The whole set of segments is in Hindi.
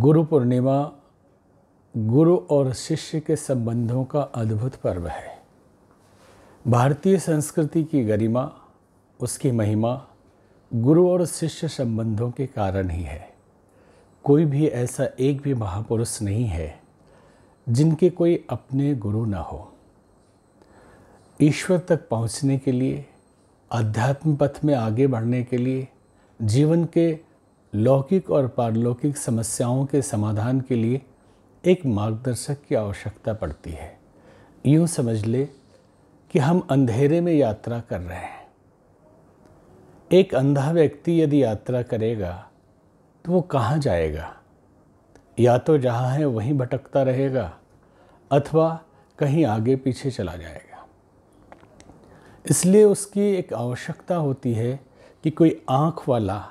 गुरु पूर्णिमा गुरु और शिष्य के संबंधों का अद्भुत पर्व है भारतीय संस्कृति की गरिमा उसकी महिमा गुरु और शिष्य संबंधों के कारण ही है कोई भी ऐसा एक भी महापुरुष नहीं है जिनके कोई अपने गुरु ना हो ईश्वर तक पहुंचने के लिए आध्यात्म पथ में आगे बढ़ने के लिए जीवन के लौकिक और पारलौकिक समस्याओं के समाधान के लिए एक मार्गदर्शक की आवश्यकता पड़ती है यूँ समझ ले कि हम अंधेरे में यात्रा कर रहे हैं एक अंधा व्यक्ति यदि यात्रा करेगा तो वो कहाँ जाएगा या तो जहाँ है वहीं भटकता रहेगा अथवा कहीं आगे पीछे चला जाएगा इसलिए उसकी एक आवश्यकता होती है कि कोई आँख वाला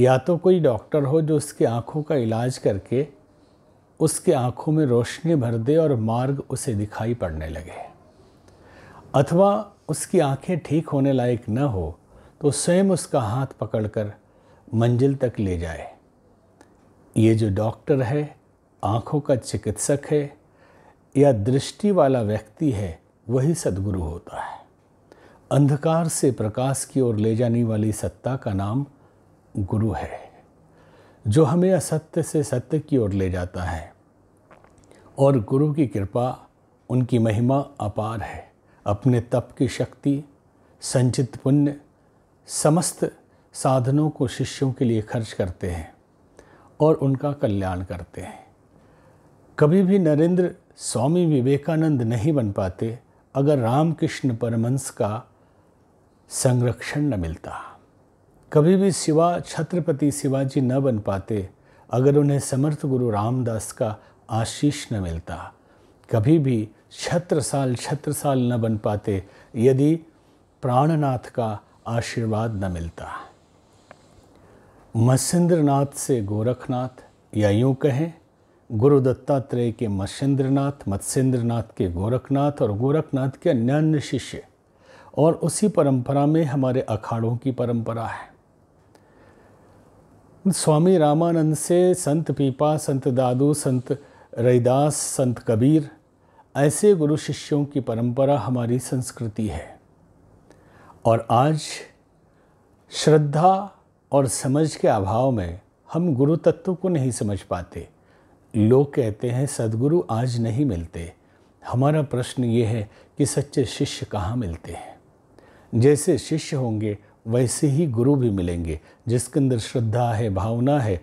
या तो कोई डॉक्टर हो जो उसकी आँखों का इलाज करके उसके आँखों में रोशनी भर दे और मार्ग उसे दिखाई पड़ने लगे अथवा उसकी आंखें ठीक होने लायक न हो तो स्वयं उसका हाथ पकड़कर मंजिल तक ले जाए ये जो डॉक्टर है आँखों का चिकित्सक है या दृष्टि वाला व्यक्ति है वही सदगुरु होता है अंधकार से प्रकाश की ओर ले जाने वाली सत्ता का नाम गुरु है जो हमें असत्य से सत्य की ओर ले जाता है और गुरु की कृपा उनकी महिमा अपार है अपने तप की शक्ति संचित पुण्य समस्त साधनों को शिष्यों के लिए खर्च करते हैं और उनका कल्याण करते हैं कभी भी नरेंद्र स्वामी विवेकानंद नहीं बन पाते अगर रामकृष्ण परमंस का संरक्षण न मिलता कभी भी शिवा छत्रपति शिवाजी न बन पाते अगर उन्हें समर्थ गुरु रामदास का आशीष न मिलता कभी भी छत्रसाल छत्रसाल न बन पाते यदि प्राणनाथ का आशीर्वाद न मिलता मत्स्यन्द्रनाथ से गोरखनाथ या यूं कहें गुरु दत्तात्रेय के मत्स्यन्द्रनाथ मत्स्यन्द्रनाथ के गोरखनाथ और गोरखनाथ के अन्य शिष्य और उसी परंपरा में हमारे अखाड़ों की परंपरा है स्वामी रामानंद से संत पीपा संत दादू संत रैदास संत कबीर ऐसे गुरु शिष्यों की परंपरा हमारी संस्कृति है और आज श्रद्धा और समझ के अभाव में हम गुरु तत्व को नहीं समझ पाते लोग कहते हैं सदगुरु आज नहीं मिलते हमारा प्रश्न ये है कि सच्चे शिष्य कहाँ मिलते हैं जैसे शिष्य होंगे वैसे ही गुरु भी मिलेंगे जिसके अंदर श्रद्धा है भावना है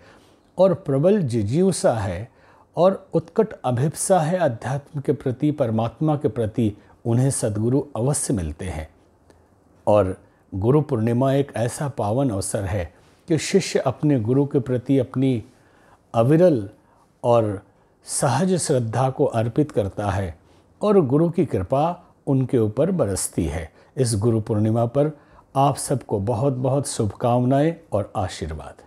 और प्रबल जिजीवसा है और उत्कट अभिप्सा है अध्यात्म के प्रति परमात्मा के प्रति उन्हें सदगुरु अवश्य मिलते हैं और गुरु पूर्णिमा एक ऐसा पावन अवसर है कि शिष्य अपने गुरु के प्रति अपनी अविरल और सहज श्रद्धा को अर्पित करता है और गुरु की कृपा उनके ऊपर बरसती है इस गुरु पूर्णिमा पर आप सबको बहुत बहुत शुभकामनाएं और आशीर्वाद